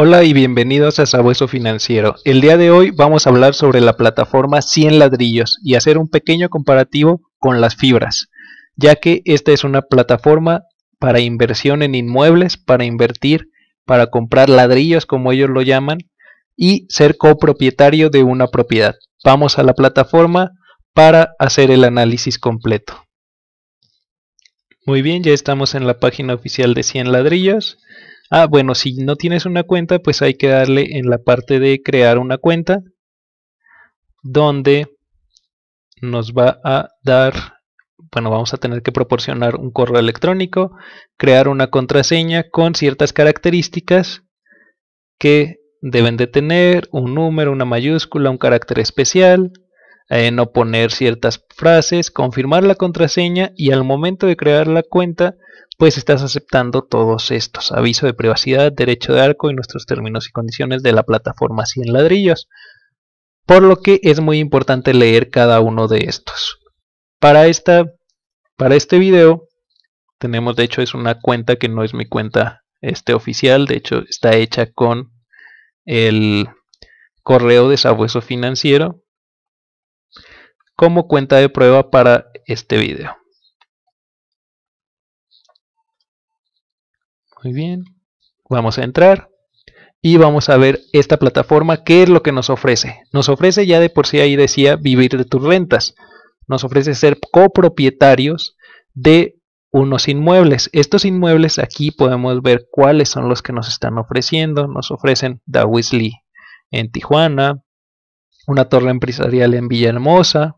Hola y bienvenidos a Sabueso Financiero. El día de hoy vamos a hablar sobre la plataforma 100 ladrillos y hacer un pequeño comparativo con las fibras, ya que esta es una plataforma para inversión en inmuebles, para invertir, para comprar ladrillos como ellos lo llaman y ser copropietario de una propiedad. Vamos a la plataforma para hacer el análisis completo. Muy bien, ya estamos en la página oficial de 100 ladrillos. Ah, bueno, si no tienes una cuenta, pues hay que darle en la parte de crear una cuenta, donde nos va a dar, bueno, vamos a tener que proporcionar un correo electrónico, crear una contraseña con ciertas características que deben de tener, un número, una mayúscula, un carácter especial, en eh, no poner ciertas frases, confirmar la contraseña y al momento de crear la cuenta, pues estás aceptando todos estos. Aviso de privacidad, derecho de arco y nuestros términos y condiciones de la plataforma 100 ladrillos. Por lo que es muy importante leer cada uno de estos. Para, esta, para este video tenemos, de hecho es una cuenta que no es mi cuenta este, oficial, de hecho está hecha con el correo de sabueso financiero como cuenta de prueba para este video. Muy bien, vamos a entrar y vamos a ver esta plataforma, qué es lo que nos ofrece. Nos ofrece ya de por sí ahí decía vivir de tus rentas. Nos ofrece ser copropietarios de unos inmuebles. Estos inmuebles aquí podemos ver cuáles son los que nos están ofreciendo. Nos ofrecen Da Weasley en Tijuana, una torre empresarial en Villahermosa,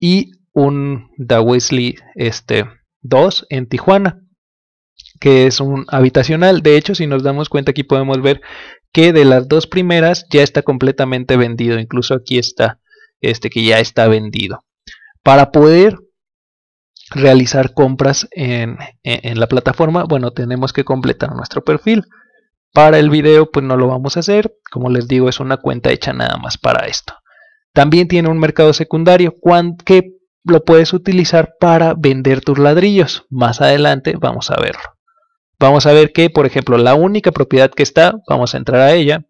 y un Dawesley este, 2 en Tijuana, que es un habitacional. De hecho, si nos damos cuenta aquí podemos ver que de las dos primeras ya está completamente vendido. Incluso aquí está este que ya está vendido. Para poder realizar compras en, la plataforma, bueno, tenemos que completar nuestro perfil. Para el video, pues no lo vamos a hacer. Como les digo, es una cuenta hecha nada más para esto. También tiene un mercado secundario que lo puedes utilizar para vender tus ladrillos. Más adelante vamos a verlo. Vamos a ver que, por ejemplo, la única propiedad que está, vamos a entrar a ella,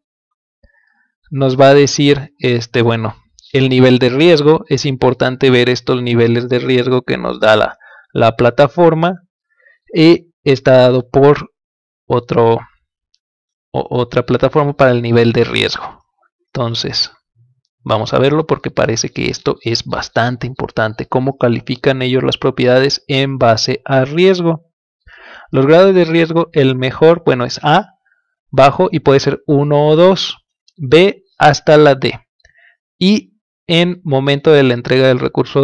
nos va a decir, este, bueno, el nivel de riesgo. Es importante ver estos niveles de riesgo que nos da la, plataforma. Y está dado por otro, otra plataforma para el nivel de riesgo. Entonces, Vamos a verlo porque parece que esto es bastante importante, cómo califican ellos las propiedades en base a riesgo. Los grados de riesgo, el mejor, bueno, es A, bajo y puede ser 1 o 2, B hasta la D. Y en momento de la entrega del recurso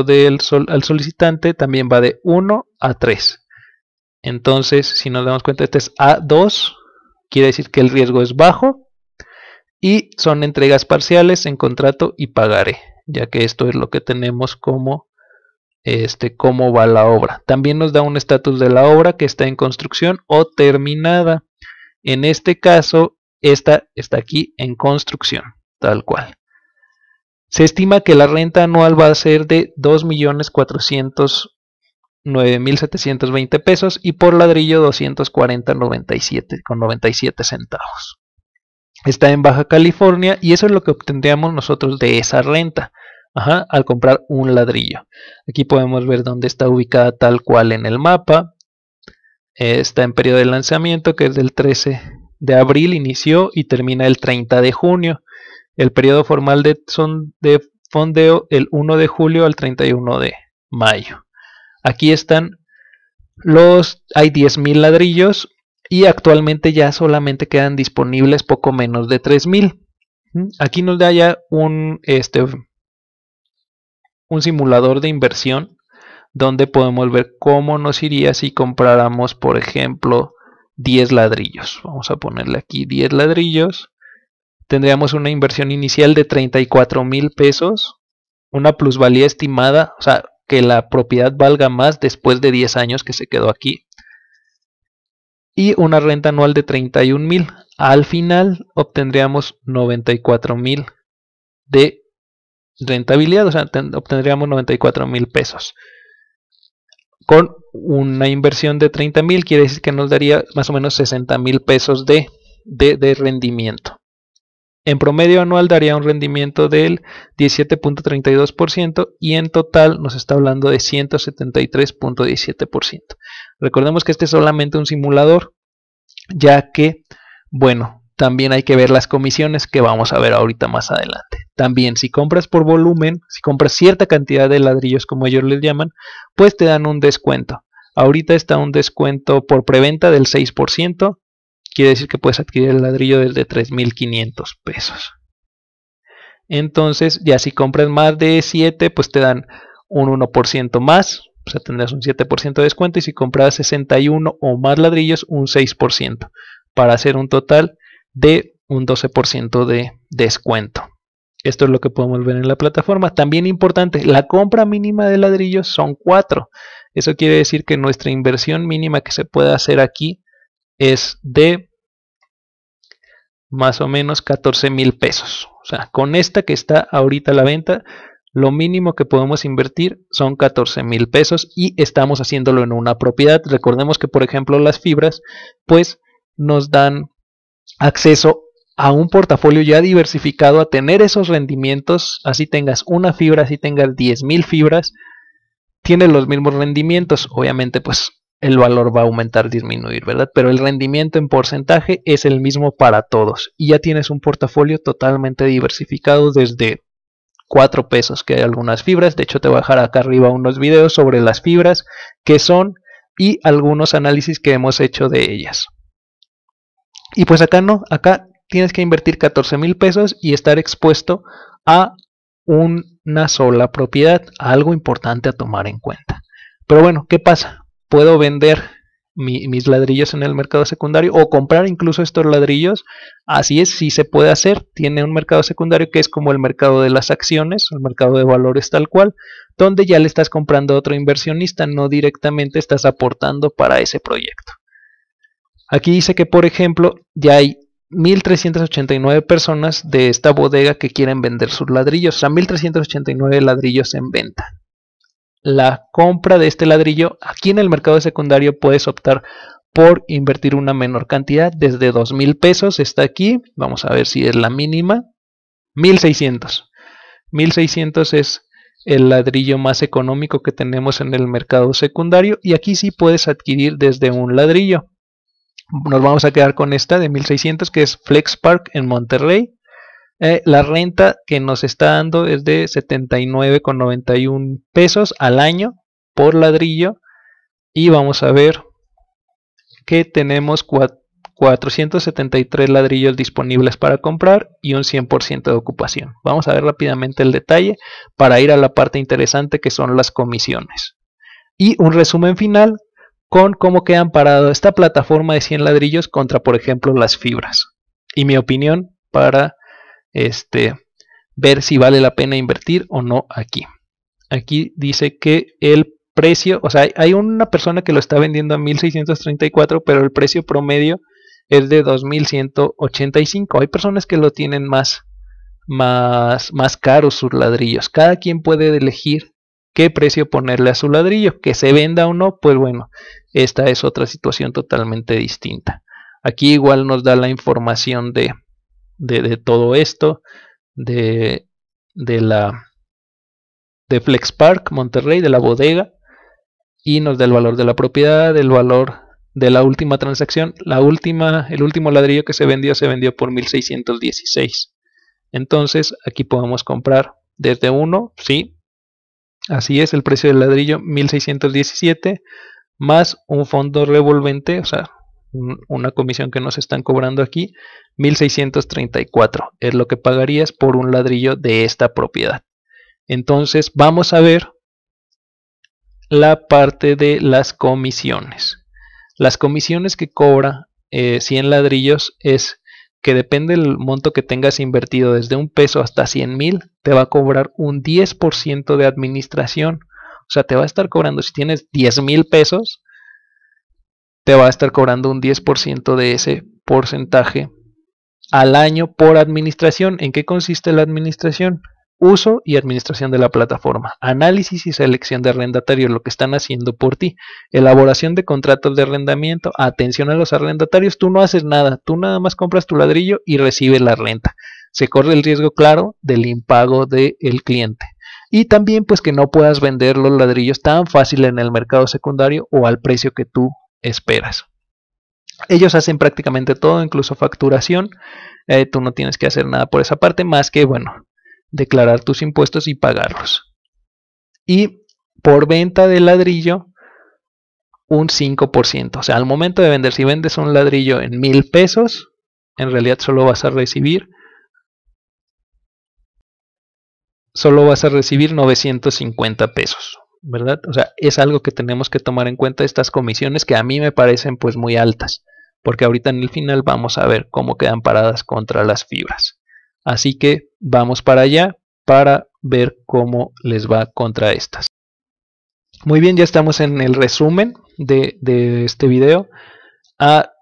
al solicitante también va de 1 a 3. Entonces, si nos damos cuenta, este es A2, quiere decir que el riesgo es bajo y son entregas parciales en contrato y pagaré, ya que esto es lo que tenemos como este cómo va la obra. También nos da un estatus de la obra que está en construcción o terminada. En este caso, esta está aquí en construcción, tal cual. Se estima que la renta anual va a ser de 2.409.720 pesos y por ladrillo 240.97 con 97 centavos está en Baja California y eso es lo que obtendríamos nosotros de esa renta al comprar un ladrillo. Aquí podemos ver dónde está ubicada tal cual en el mapa. Eh, está en periodo de lanzamiento que es del 13 de abril, inició y termina el 30 de junio. El periodo formal de, son de fondeo el 1 de julio al 31 de mayo. Aquí están los, hay 10.000 ladrillos y actualmente ya solamente quedan disponibles poco menos de 3000. Aquí nos da ya un, este, un simulador de inversión donde podemos ver cómo nos iría si compráramos, por ejemplo, 10 ladrillos. Vamos a ponerle aquí 10 ladrillos. Tendríamos una inversión inicial de 34 mil pesos, una plusvalía estimada, o sea, que la propiedad valga más después de 10 años que se quedó aquí y una renta anual de 31 mil. Al final obtendríamos 94 mil de rentabilidad, o sea, obtendríamos 94 mil pesos. Con una inversión de 30 mil, quiere decir que nos daría más o menos 60 mil pesos de, de rendimiento. En promedio anual daría un rendimiento del 17.32% y en total nos está hablando de 173.17%. Recordemos que este es solamente un simulador, ya que, bueno, también hay que ver las comisiones que vamos a ver ahorita más adelante. También si compras por volumen, si compras cierta cantidad de ladrillos como ellos les llaman, pues te dan un descuento. Ahorita está un descuento por preventa del 6%, Quiere decir que puedes adquirir el ladrillo desde 3.500 pesos. Entonces, ya si compras más de 7, pues te dan un 1% más. O sea, tendrás un 7% de descuento. Y si compras 61 o más ladrillos, un 6%. Para hacer un total de un 12% de descuento. Esto es lo que podemos ver en la plataforma. También importante, la compra mínima de ladrillos son 4. Eso quiere decir que nuestra inversión mínima que se puede hacer aquí es de más o menos 14 mil pesos. O sea, con esta que está ahorita a la venta, lo mínimo que podemos invertir son 14 mil pesos y estamos haciéndolo en una propiedad. Recordemos que, por ejemplo, las fibras, pues nos dan acceso a un portafolio ya diversificado, a tener esos rendimientos, así tengas una fibra, así tengas 10 mil fibras, tiene los mismos rendimientos. Obviamente, pues el valor va a aumentar, disminuir, ¿verdad? Pero el rendimiento en porcentaje es el mismo para todos. Y ya tienes un portafolio totalmente diversificado desde 4 pesos, que hay algunas fibras. De hecho, te voy a dejar acá arriba unos videos sobre las fibras, que son, y algunos análisis que hemos hecho de ellas. Y pues acá no, acá tienes que invertir 14 mil pesos y estar expuesto a una sola propiedad, algo importante a tomar en cuenta. Pero bueno, ¿qué pasa? puedo vender mis ladrillos en el mercado secundario o comprar incluso estos ladrillos. Así es, sí se puede hacer. Tiene un mercado secundario que es como el mercado de las acciones, el mercado de valores tal cual, donde ya le estás comprando a otro inversionista, no directamente estás aportando para ese proyecto. Aquí dice que, por ejemplo, ya hay 1.389 personas de esta bodega que quieren vender sus ladrillos, o sea, 1.389 ladrillos en venta la compra de este ladrillo, aquí en el mercado secundario puedes optar por invertir una menor cantidad, desde 2.000 mil pesos está aquí, vamos a ver si es la mínima, 1600. 1600 es el ladrillo más económico que tenemos en el mercado secundario y aquí sí puedes adquirir desde un ladrillo. Nos vamos a quedar con esta de 1600 que es Flex Park en Monterrey. Eh, la renta que nos está dando es de 79,91 pesos al año por ladrillo. Y vamos a ver que tenemos 473 ladrillos disponibles para comprar y un 100% de ocupación. Vamos a ver rápidamente el detalle para ir a la parte interesante que son las comisiones. Y un resumen final con cómo quedan parado esta plataforma de 100 ladrillos contra, por ejemplo, las fibras. Y mi opinión para este, ver si vale la pena invertir o no aquí. Aquí dice que el precio, o sea, hay una persona que lo está vendiendo a 1634, pero el precio promedio es de 2185. Hay personas que lo tienen más, más, más caros sus ladrillos. Cada quien puede elegir qué precio ponerle a su ladrillo, que se venda o no, pues bueno, esta es otra situación totalmente distinta. Aquí igual nos da la información de, de, todo esto, de, de la de Flex Park, Monterrey, de la bodega, y nos da el valor de la propiedad, el valor de la última transacción. La última, el último ladrillo que se vendió se vendió por 1616. Entonces aquí podemos comprar desde uno, sí, así es el precio del ladrillo, 1617, más un fondo revolvente, o sea, una comisión que nos están cobrando aquí, 1.634 es lo que pagarías por un ladrillo de esta propiedad. Entonces vamos a ver la parte de las comisiones. Las comisiones que cobra 100 eh, ladrillos es que depende del monto que tengas invertido, desde un peso hasta 100 mil, te va a cobrar un 10% de administración. O sea, te va a estar cobrando, si tienes 10 mil pesos, te va a estar cobrando un 10% de ese porcentaje al año por administración. ¿En qué consiste la administración? Uso y administración de la plataforma. Análisis y selección de arrendatarios, lo que están haciendo por ti. Elaboración de contratos de arrendamiento. Atención a los arrendatarios. Tú no haces nada. Tú nada más compras tu ladrillo y recibes la renta. Se corre el riesgo, claro, del impago del cliente. Y también pues que no puedas vender los ladrillos tan fácil en el mercado secundario o al precio que tú esperas. Ellos hacen prácticamente todo, incluso facturación. Eh, tú no tienes que hacer nada por esa parte más que, bueno, declarar tus impuestos y pagarlos. Y por venta de ladrillo, un 5%. O sea, al momento de vender, si vendes un ladrillo en mil pesos, en realidad solo vas a recibir solo vas a recibir 950 pesos. ¿verdad? O sea, es algo que tenemos que tomar en cuenta estas comisiones que a mí me parecen pues muy altas, porque ahorita en el final vamos a ver cómo quedan paradas contra las fibras. Así que vamos para allá para ver cómo les va contra estas. Muy bien, ya estamos en el resumen de, de este video. A ah,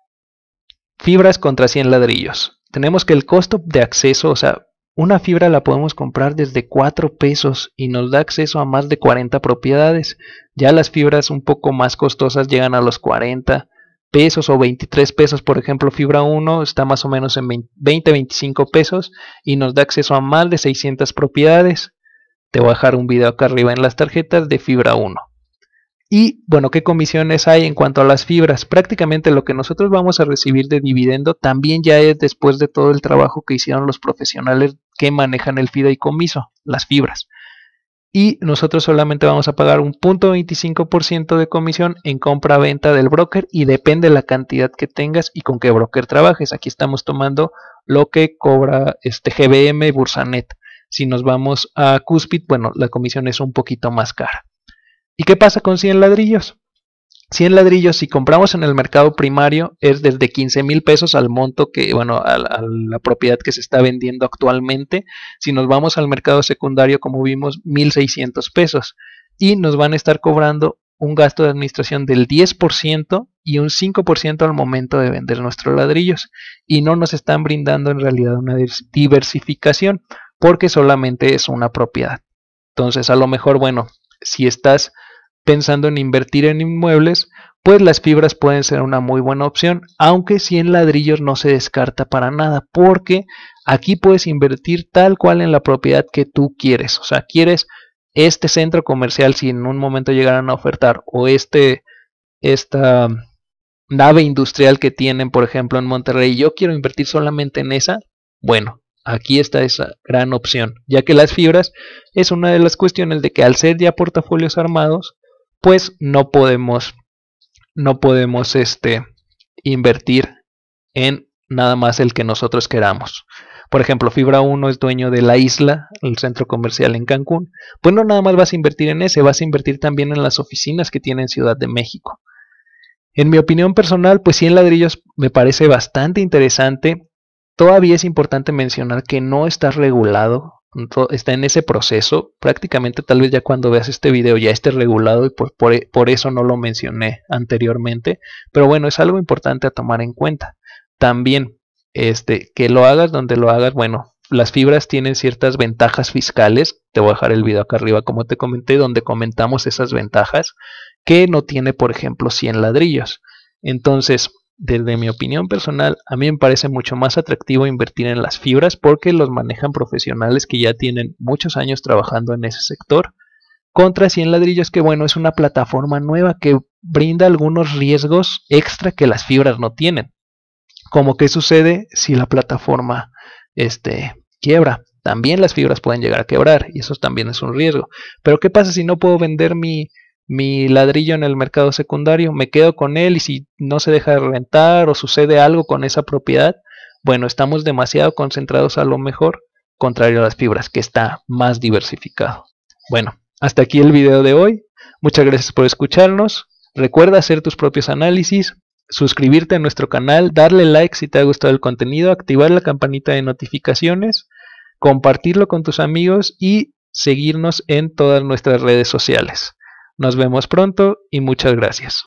fibras contra 100 ladrillos. Tenemos que el costo de acceso, o sea, una fibra la podemos comprar desde 4 pesos y nos da acceso a más de 40 propiedades. Ya las fibras un poco más costosas llegan a los 40 pesos o 23 pesos, por ejemplo, fibra 1 está más o menos en 20-25 pesos y nos da acceso a más de 600 propiedades. Te voy a dejar un video acá arriba en las tarjetas de fibra 1. Y bueno, ¿qué comisiones hay en cuanto a las fibras? Prácticamente lo que nosotros vamos a recibir de dividendo también ya es después de todo el trabajo que hicieron los profesionales que manejan el fideicomiso, las fibras. Y nosotros solamente vamos a pagar un punto de comisión en compra-venta del broker y depende la cantidad que tengas y con qué broker trabajes. Aquí estamos tomando lo que cobra este GBM Bursanet. Si nos vamos a Cuspid, bueno, la comisión es un poquito más cara. ¿Y qué pasa con 100 ladrillos? 100 ladrillos, si compramos en el mercado primario, es desde 15 mil pesos al monto que, bueno, a, la propiedad que se está vendiendo actualmente. Si nos vamos al mercado secundario, como vimos, 1.600 pesos. Y nos van a estar cobrando un gasto de administración del 10% y un 5% al momento de vender nuestros ladrillos. Y no nos están brindando en realidad una diversificación, porque solamente es una propiedad. Entonces, a lo mejor, bueno, si estás pensando en invertir en inmuebles, pues las fibras pueden ser una muy buena opción, aunque si en ladrillos no se descarta para nada, porque aquí puedes invertir tal cual en la propiedad que tú quieres. O sea, quieres este centro comercial si en un momento llegaran a ofertar o este esta nave industrial que tienen, por ejemplo, en Monterrey, yo quiero invertir solamente en esa. Bueno, aquí está esa gran opción, ya que las fibras es una de las cuestiones de que al ser ya portafolios armados, pues no podemos, no podemos este, invertir en nada más el que nosotros queramos. Por ejemplo, Fibra 1 es dueño de la isla, el centro comercial en Cancún. Pues no nada más vas a invertir en ese, vas a invertir también en las oficinas que tiene en Ciudad de México. En mi opinión personal, pues 100 ladrillos me parece bastante interesante. Todavía es importante mencionar que no está regulado, está en ese proceso. Prácticamente tal vez ya cuando veas este video ya esté regulado y e, por, eso no lo mencioné anteriormente. Pero bueno, es algo importante a tomar en cuenta. También, este, que lo hagas donde lo hagas, bueno, las fibras tienen ciertas ventajas fiscales. Te voy a dejar el video acá arriba, como te comenté, donde comentamos esas ventajas que no tiene, por ejemplo, 100 ladrillos. Entonces, desde mi opinión personal, a mí me parece mucho más atractivo invertir en las fibras porque los manejan profesionales que ya tienen muchos años trabajando en ese sector, contra 100 ladrillos que bueno, es una plataforma nueva que brinda algunos riesgos extra que las fibras no tienen. Como qué sucede si la plataforma este, quiebra. También las fibras pueden llegar a quebrar y eso también es un riesgo. Pero ¿qué pasa si no puedo vender mi, mi ladrillo en el mercado secundario, me quedo con él y si no se deja de rentar o sucede algo con esa propiedad, bueno, estamos demasiado concentrados a lo mejor, contrario a las fibras, que está más diversificado. Bueno, hasta aquí el video de hoy. Muchas gracias por escucharnos. Recuerda hacer tus propios análisis, suscribirte a nuestro canal, darle like si te ha gustado el contenido, activar la campanita de notificaciones, compartirlo con tus amigos y seguirnos en todas nuestras redes sociales. Nos vemos pronto y muchas gracias.